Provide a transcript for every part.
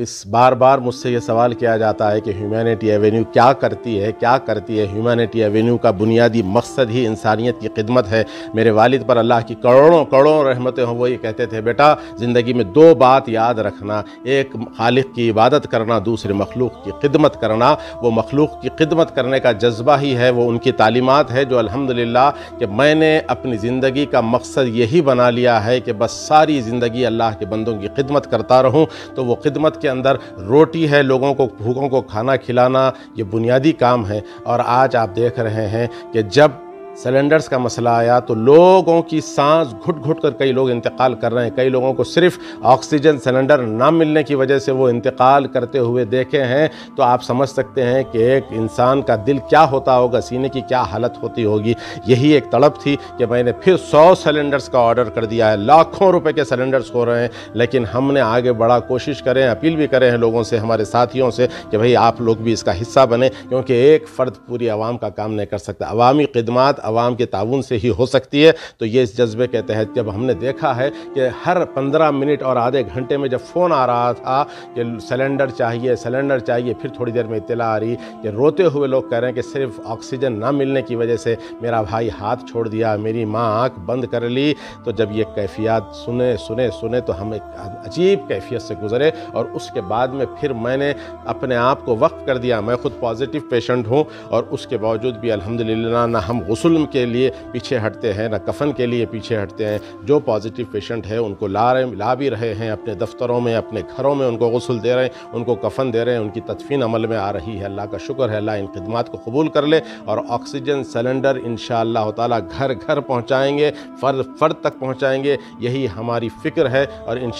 इस बार बार मुझसे ये सवाल किया जाता है कि ह्यूमैनिटी एवेन्यू क्या करती है क्या करती है ह्यूमैनिटी एवेन्यू का बुनियादी मकसद ही इंसानियत की खिदमत है मेरे वालिद पर अल्लाह की करोड़ों करोड़ों रहमतें हों वो ये कहते थे बेटा ज़िंदगी में दो बात याद रखना एक खालिक की इबादत करना दूसरे मखलूक की खिदमत करना वो मखलूक की खिदमत करने का जज्बा ही है वो उनकी तालीमत है जो अलहमदिल्ला कि मैंने अपनी ज़िंदगी का मकसद यही बना लिया है कि बस सारी ज़िंदगी अल्लाह के बंदों की खिदमत करता रहूँ तो वो खिदमत के अंदर रोटी है लोगों को भूखों को खाना खिलाना ये बुनियादी काम है और आज आप देख रहे हैं कि जब सिलेंडर्स का मसला आया तो लोगों की सांस घुट घुट कर कई लोग इंतकाल कर रहे हैं कई लोगों को सिर्फ ऑक्सीजन सिलेंडर ना मिलने की वजह से वो इंतकाल करते हुए देखे हैं तो आप समझ सकते हैं कि एक इंसान का दिल क्या होता होगा सीने की क्या हालत होती होगी यही एक तड़प थी कि मैंने फिर सौ सिलेंडर्स का ऑर्डर कर दिया है लाखों रुपये के सिलेंडर्स हो रहे हैं लेकिन हमने आगे बढ़ा कोशिश करें अपील भी करें हैं लोगों से हमारे साथियों से कि भाई आप लोग भी इसका हिस्सा बने क्योंकि एक फ़र्द पूरी आवाम का काम नहीं कर सकता अवामी खदमात आवाम के ताउन से ही हो सकती है तो ये इस जज्बे के तहत जब हमने देखा है कि हर पंद्रह मिनट और आधे घंटे में जब फ़ोन आ रहा था कि सिलेंडर चाहिए सिलेंडर चाहिए फिर थोड़ी देर में इतला आ रही कि रोते हुए लोग कह रहे हैं कि सिर्फ ऑक्सीजन ना मिलने की वजह से मेरा भाई हाथ छोड़ दिया मेरी माँ आँख बंद कर ली तो जब ये कैफियत सुने सुने सुने तो हम एक अजीब कैफियत से गुजरे और उसके बाद में फिर मैंने अपने आप को वक्त कर दिया मैं खुद पॉजिटिव पेशेंट हूँ और उसके बावजूद भी अलहमदिल्ला ना हम गसल जुल्म के लिए पीछे हटते हैं ना कफन के लिए पीछे हटते हैं जो पॉजिटिव पेशेंट है उनको ला रहे ला भी रहे हैं अपने दफ्तरों में अपने घरों में उनको गसल दे रहे हैं उनको कफन दे रहे हैं उनकी तदफीन अमल में आ रही है अल्लाह का शुक्र है अल्लाह इन खदमात को कबूल कर ले और ऑक्सीजन सिलेंडर इन शह घर घर पहुँचाएँगे फर्द फर्द तक पहुँचाएँगे यही हमारी फ़िक्र है और इन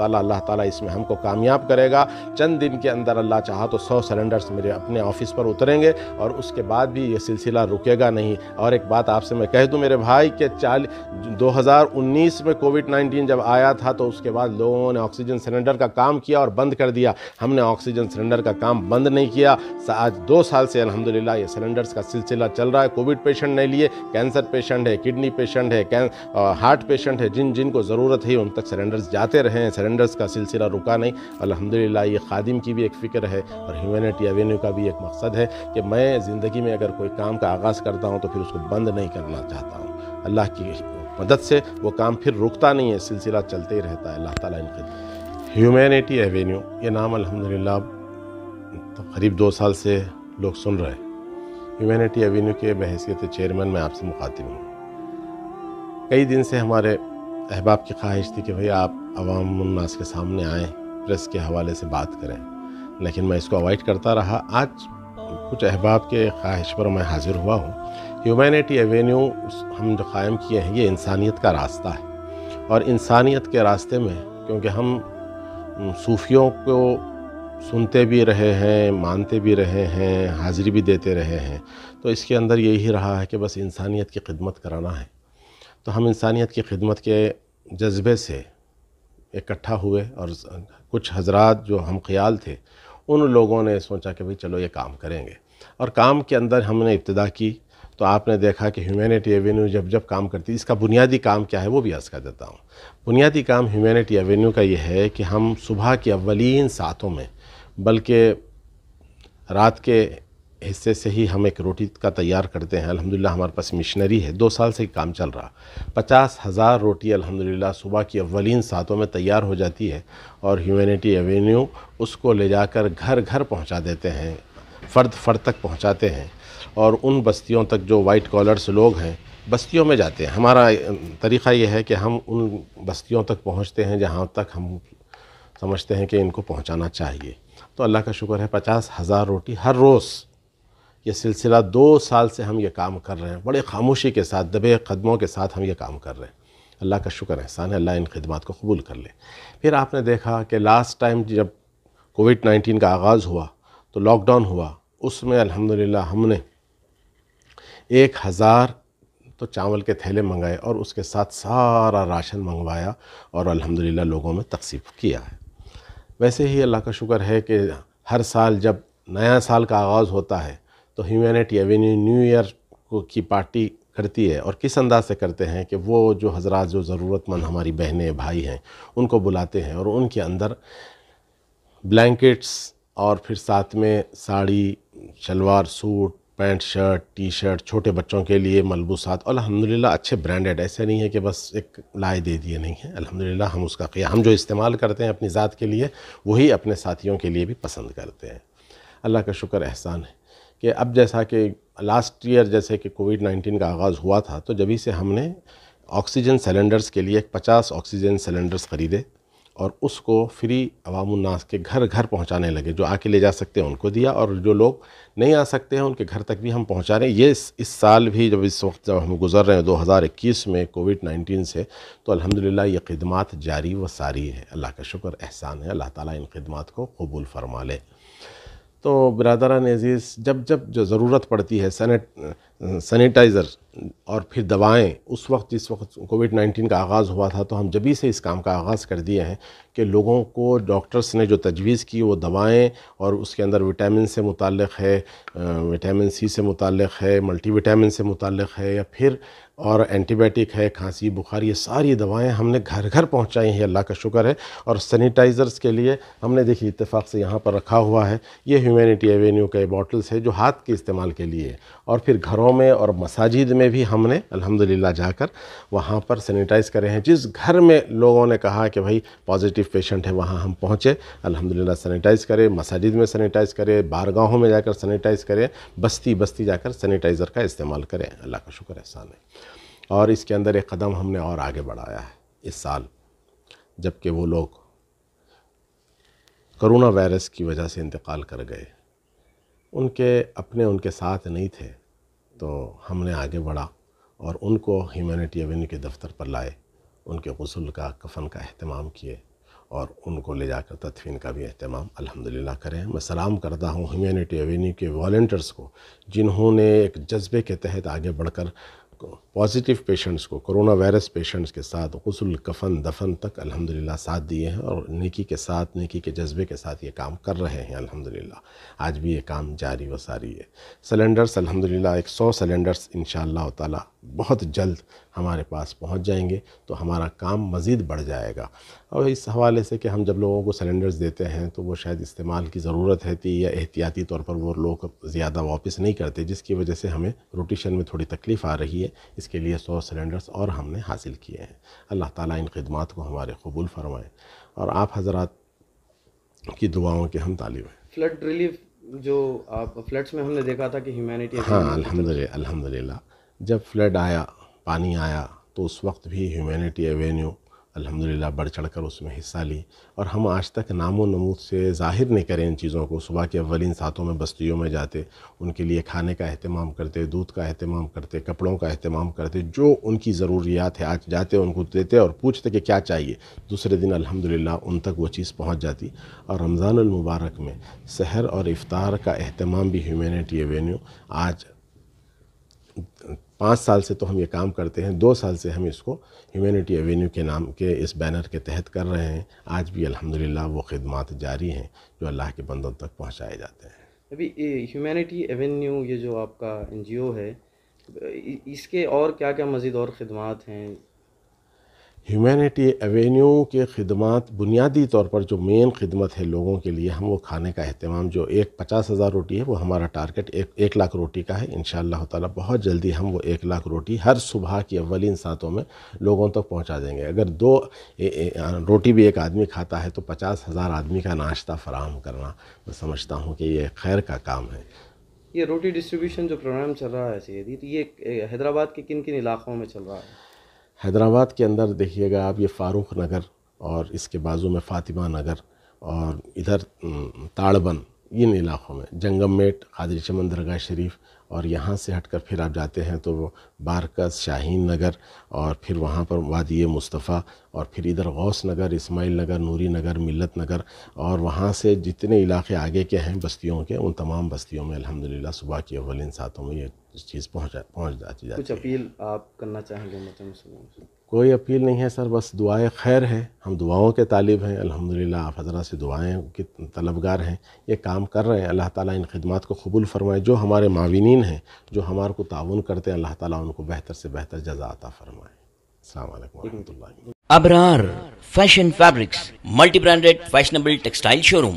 ताला अल्लाह ताला इसमें हमको कामयाब करेगा चंद दिन के अंदर अल्लाह चाह तो सौ सिलेंडर्स मेरे अपने ऑफिस पर उतरेंगे और उसके बाद भी ये सिलसिला रुकेगा नहीं और और एक बात आपसे मैं कह दूं मेरे भाई के चाल 2019 में कोविड 19 जब आया था तो उसके बाद लोगों ने ऑक्सीजन सिलेंडर का काम किया और बंद कर दिया हमने ऑक्सीजन सिलेंडर का काम बंद नहीं किया आज दो साल से अलहमदिल्ला ये सिलेंडर्स का सिलसिला चल रहा है कोविड पेशेंट ने लिए कैंसर पेशेंट है किडनी पेशेंट है हार्ट पेशेंट है जिन जिनको ज़रूरत है उन तक सिलेंडर्स जाते रहे हैं सिलेंडर्स का सिलसिला रुका नहीं अलहमदिल्ला ये खादिम की भी एक फ़िक्र है और ह्यूमनिटी एवेन्यू का भी एक मकसद है कि मैं ज़िंदगी में अगर कोई काम का आगाज़ करता हूँ तो फिर उसको बंद नहीं करना चाहता हूँ अल्लाह की मदद से वो काम फिर रुकता नहीं है सिलसिला चलते ही रहता है अल्लाह ताला इनके ह्यूमैनिटी एवेन्यू ये नाम अल्हम्दुलिल्लाह तो करीब दो साल से लोग सुन रहे हैं ह्यूमैनिटी एवेन्यू के बहसीत चेयरमैन मैं आपसे मुखातिब हूँ कई दिन से हमारे अहबाब की ख्वाहिश थी कि भाई आप अवाम उन्नास के सामने आएँ प्रेस के हवाले से बात करें लेकिन मैं इसको अवॉइड करता रहा आज कुछ अहबाब के ख्वाहिश पर मैं हाज़िर हुआ हूँ ह्यूमैनिटी एवेन्यू हम जो क़ायम किए हैं ये इंसानियत का रास्ता है और इंसानियत के रास्ते में क्योंकि हम सूफियों को सुनते भी रहे हैं मानते भी रहे हैं हाज़िरी भी देते रहे हैं तो इसके अंदर यही रहा है कि बस इंसानियत की खिदमत कराना है तो हम इंसानियत की खिदमत के जज्बे से इकट्ठा हुए और कुछ हजरात जो हम ख्याल थे उन लोगों ने सोचा कि भाई चलो ये काम करेंगे और काम के अंदर हमने इब्तदा की तो आपने देखा कि ह्यूमैनिटी एवेन्यू जब जब काम करती इसका बुनियादी काम क्या है वो भी अर्ज़ कर देता हूँ बुनियादी काम ह्यूमैनिटी एवेन्यू का ये है कि हम सुबह की अवलिन सातों में बल्कि रात के हिस्से से ही हम एक रोटी का तैयार करते हैं अल्हम्दुलिल्लाह हमारे पास मिशनरी है दो साल से काम चल रहा पचास हज़ार रोटी अल्हम्दुलिल्लाह सुबह की अव्वलिन सातों में तैयार हो जाती है और ह्यूमैनिटी एवेन्यू उसको ले जाकर घर घर पहुंचा देते हैं फ़र्द फ़र्द तक पहुंचाते हैं और उन बस्तियों तक जो वाइट कॉलर्स लोग हैं बस्तियों में जाते हैं हमारा तरीक़ा यह है कि हम उन बस्तियों तक पहुँचते हैं जहाँ तक हम समझते हैं कि इनको पहुँचाना चाहिए तो अल्लाह का शुक्र है पचास हज़ार रोटी हर रोज़ ये सिलसिला दो साल से हम ये काम कर रहे हैं बड़े खामोशी के साथ दबे कदमों के साथ हम ये काम कर रहे हैं अल्लाह का शुक्र एहसान है अल्लाह इन खदमात को कबूल कर ले फिर आपने देखा कि लास्ट टाइम जब कोविड नाइन्टीन का आगाज़ हुआ तो लॉकडाउन हुआ उसमें अल्हम्दुलिल्लाह हमने एक हज़ार तो चावल के थैले मंगाए और उसके साथ सारा राशन मंगवाया और अल्हम्दुलिल्लाह लोगों में तकसीफ किया है वैसे ही अल्लाह का शुक्र है कि हर साल जब नया साल का आगाज़ होता है तो ह्यूमैनिटी एवेन्यू न्यू ईयर की पार्टी करती है और किस अंदाज से करते हैं कि वो जो हजरात जो ज़रूरतमंद हमारी बहनें भाई हैं उनको बुलाते हैं और उनके अंदर ब्लैंकेट्स और फिर साथ में sari salwar suit pant shirt T shirt छोटे बच्चों के लिए मलबूसात और अलहमदिल्ला अच्छे ब्रांडेड ऐसे नहीं है कि बस एक लाए दे दिए नहीं है अलहमदिल्ला हम उसका किया हम जो इस्तेमाल करते हैं अपनी ज़ात के लिए वही अपने साथियों के लिए भी पसंद करते हैं अल्लाह का शुक्र एहसान है कि अब जैसा कि लास्ट ईयर जैसे कि कोविड नाइन्टीन का आगाज़ हुआ था तो जब से हमने ऑक्सीजन सिलेंडर्स के लिए 50 ऑक्सीजन सिलेंडर्स ख़रीदे और उसको फ्री अवामनास के घर घर पहुंचाने लगे जो आके ले जा सकते हैं उनको दिया और जो लोग नहीं आ सकते हैं उनके घर तक भी हम पहुंचा रहे हैं ये इस, इस साल भी जब इस वक्त जब हम गुज़र रहे हैं 2021 में कोविड 19 से तो अल्हम्दुलिल्लाह ये खदमात जारी व सारी है अल्लाह का शुक्र एहसान है अल्लाह ताली इन खदमात को कबूल फरमा लें तो बरदरान अज़ीज़ जब जब जो ज़रूरत पड़ती है सैनिट सैनिटाइज़र और फिर दवाएं उस वक्त जिस वक्त कोविड 19 का आगाज़ हुआ था तो हम जब ही से इस काम का आगाज़ कर दिया है कि लोगों को डॉक्टर्स ने जो तजवीज़ की वो दवाएं और उसके अंदर विटामिन से मुतल है विटामिन सी से मुतक़ है मल्टी विटामिन से मुतल है या फिर और एंटीबायोटिक है खांसी बुखार ये सारी दवाएं हमने घर घर पहुंचाई हैं अल्लाह का शुक्र है और सैनिटाइज़र्स के लिए हमने देखिए इतफाक़ से यहाँ पर रखा हुआ है ये ह्यूमैनिटी एवेन्यू के बॉटल्स है जो हाथ के इस्तेमाल के लिए और फिर घरों में और मसाजिद में भी हमने अलहमदिल्ला जाकर वहाँ पर सैनिटाइज़ करे हैं जिस घर में लोगों ने कहा कि भाई पॉजिटिव पेशेंट है वहाँ हम पहुँचे अलहमदिल्ला सैनिटाइज़ करें मसाजिद में सैनिटाइज़ करें बारगाहों में जाकर सैनिटाइज़ करें बस्ती बस्ती जाकर सैनिटाइज़र का इस्तेमाल करें अल्लाह का शुक्र एहसान है और इसके अंदर एक कदम हमने और आगे बढ़ाया है इस साल जबकि वो लोग करोना वायरस की वजह से इंतकाल कर गए उनके अपने उनके साथ नहीं थे तो हमने आगे बढ़ा और उनको ह्यूमैनिटी एवेन्यू के दफ्तर पर लाए उनके गसल का कफन का अहतमाम किए और उनको ले जाकर तदफीन का भी अहतमाम अल्हम्दुलिल्लाह करें मैं सलाम करता हूँ ह्यूमैनिटी एवेन्यू के वॉल्टियर्स को जिन्होंने एक जज्बे के तहत आगे बढ़कर को पॉजिटिव पेशेंट्स को कोरोना वायरस पेशेंट्स के साथ गसल कफन दफन तक अल्हम्दुलिल्लाह साथ दिए हैं और नेकी के साथ नेकी के जज्बे के साथ ये काम कर रहे हैं अल्हम्दुलिल्लाह आज भी ये काम जारी व सारी है सिलेंडर्स अल्हम्दुलिल्लाह एक सौ सिलेंडर्स इन ताला बहुत जल्द हमारे पास पहुंच जाएंगे तो हमारा काम मज़ीद बढ़ जाएगा और इस हवाले से कि हम जब लोगों को सिलेंडर्स देते हैं तो वो शायद इस्तेमाल की ज़रूरत है थी या एहतियाती तौर पर वो लोग ज़्यादा वापस नहीं करते जिसकी वजह से हमें रोटेशन में थोड़ी तकलीफ़ आ रही है इसके लिए सौ सिलेंडर्स और हमने हासिल किए हैं अल्लाह ताला इन खदमात को हमारे कबूल फरमाए और आप हजरात की दुआओं के हम तालिब हैं फ्लड रिलीफ जो आप फ्लड्स में हमने देखा था कि ह्यूमैनिटी हाँ अल्हम्दुलिल्लाह अल्हम्दुलिल्लाह जब फ्लड आया पानी आया तो उस वक्त भी ह्यूमैनिटी एवेन्यू अल्हम्दुलिल्लाह बढ़ चढ़ कर उसमें हिस्सा ली और हम आज तक नामो नमूद से ज़ाहिर नहीं करें इन चीज़ों को सुबह के अवलिन सातों में बस्तियों में जाते उनके लिए खाने का अहतमाम करते दूध का अहतमाम करते कपड़ों का अहतमाम करते जो उनकी ज़रूरियात है आज जाते उनको देते और पूछते कि क्या चाहिए दूसरे दिन अलहमदिल्ला उन तक वो चीज़ पहुँच जाती और रमज़ानमबारक में शहर और इफ़ार का अहतमाम भी ह्यूमनिटी एवेन्यू आज पाँच साल से तो हम ये काम करते हैं दो साल से हम इसको ह्यूमैनिटी एवेन्यू के नाम के इस बैनर के तहत कर रहे हैं आज भी अल्हम्दुलिल्लाह वो खदमात जारी हैं जो अल्लाह के बंदों तक पहुँचाए जाते हैं अभी ह्यूमनिटी एवेन्यू ये जो आपका एन है इसके और क्या क्या मज़ीद और ख़दमात हैं ह्यूमैनिटी एवेन्यू के खदमात बुनियादी तौर पर जो मेन खदमत है लोगों के लिए हम वो खाने का अहतमाम जो एक पचास हज़ार रोटी है वो हमारा टारगेट एक एक लाख रोटी का है इन ताला बहुत जल्दी हम वो एक लाख रोटी हर सुबह की अवलिन सातों में लोगों तक तो पहुँचा देंगे अगर दो ए, ए, रोटी भी एक आदमी खाता है तो पचास हज़ार आदमी का नाश्ता फराहम करना मैं समझता हूँ कि ये खैर का काम है ये रोटी डिस्ट्रीब्यूशन जो प्रोग्राम चल रहा है सैदी तो ये हैदराबाद के किन किन इलाक़ों में चल रहा है हैदराबाद के अंदर देखिएगा आप ये फ़ारूक़ नगर और इसके बाजू में फ़ातिमा नगर और इधर ताड़बन इन इलाक़ों में जंगम मेट कादरी चमन दरगाह शरीफ और यहाँ से हटकर फिर आप जाते हैं तो बारकस शाहीन नगर और फिर वहाँ पर वादी मुस्तफ़ा और फिर इधर गौस नगर इस्माइल नगर नूरी नगर मिलत नगर और वहाँ से जितने इलाके आगे के हैं बस्तियों के उन तमाम बस्तियों में अलहमदिल्ला सुबह के अवलिन सातों में ये इस चीज़ पहुँच पहुँच जाती जाती कुछ अपील आप करना चाहेंगे कोई अपील नहीं है सर बस दुआएं खैर है हम दुआओं के तालिब हैं अल्हम्दुलिल्लाह आप हजरा से दुआएं की तलबगार हैं ये काम कर रहे हैं अल्लाह ताला इन खदमात को कबूल फरमाए जो हमारे माविनीन हैं जो हमारे को ताउन करते हैं अल्लाह ताला उनको बेहतर से बेहतर जजा आता फरमाए Abrar fashion fabrics multi branded fashionable textile showroom